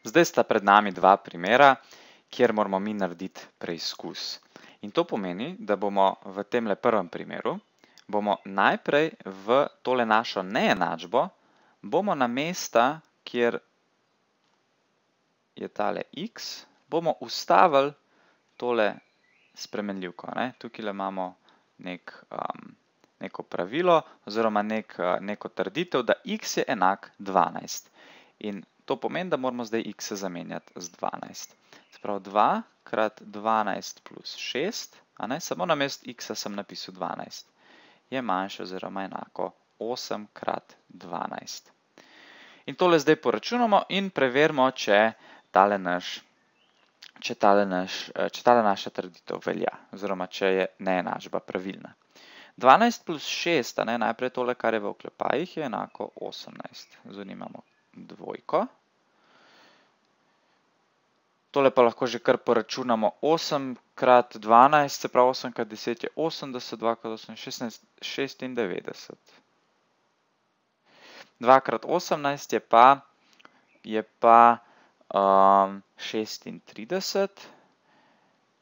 Zdaj sta pred nami dva primera, kjer moramo mi narediti preizkus. In to pomeni, da bomo v tem le prvem primeru, bomo najprej v tole našo neenačbo, bomo na mesta, kjer je tale x, bomo ustavili tole spremenljivko. Tukaj le imamo um, neko pravilo oziroma uh, neko trditev, da x je enak 12. In To pomeni, da moramo zdaj x -e zamenjati z 12. Spravo 2 krat 12 plus 6, a ne, samo na mest x -a sem napisal 12, je manjše oziroma enako 8 krat 12. In tole zdaj poračunamo in preverimo, če tale, naš, če tale, naš, eh, če tale naša trditev velja, oziroma če je neenačba pravilna. 12 plus 6, a ne, najprej tole, kar je v oklepajih, je enako 18. Zunimamo dvojko, Tole pa lahko že kar poračunamo 8 x 12, se pravi 8 x 10 je 80, 2 x 8 je 96. 2 x 18 je pa, je pa um, 36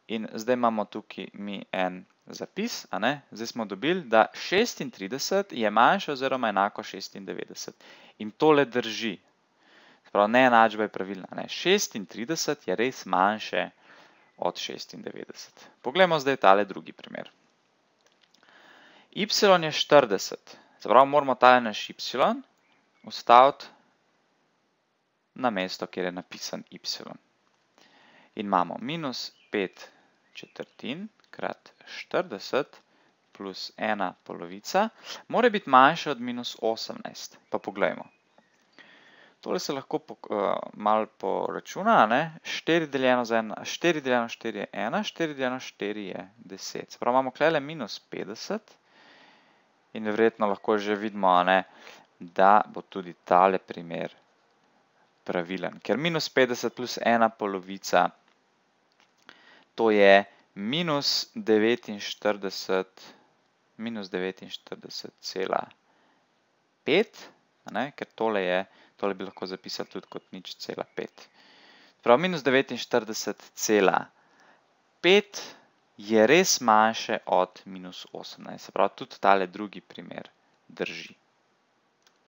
in zdaj imamo tukaj mi en zapis, a ne? zdaj smo dobili, da 36 je manjše oziroma enako 96 in tole drži, Spravo, ne enačba je pravilna. Ne. 36 je res manjše od 96. Poglejmo zdaj tale drugi primer. y je 40. Spravo, moramo tale naš y ustaviti na mesto, kjer je napisan y. In imamo minus 5 četrtin krat 40 plus 1 polovica. More biti manjše od minus 18. Pa poglejmo. Tole se lahko po, uh, eh, malo poračuna. 4 deljeno, en, 4 deljeno 4 je 1, 4 deljeno 4 je 10. Spravo imamo klele minus 50 in verjetno lahko že vidimo, ne, da bo tudi tale primer pravilen. Ker minus 50 plus 1 polovica, to je minus 49, minus 49,5 ker tole je, tole bi lahko zapisali tudi kot nič cela pet. Prav, minus 49 cela pet je res manjše od minus 18, se pravi, tudi tale drugi primer drži.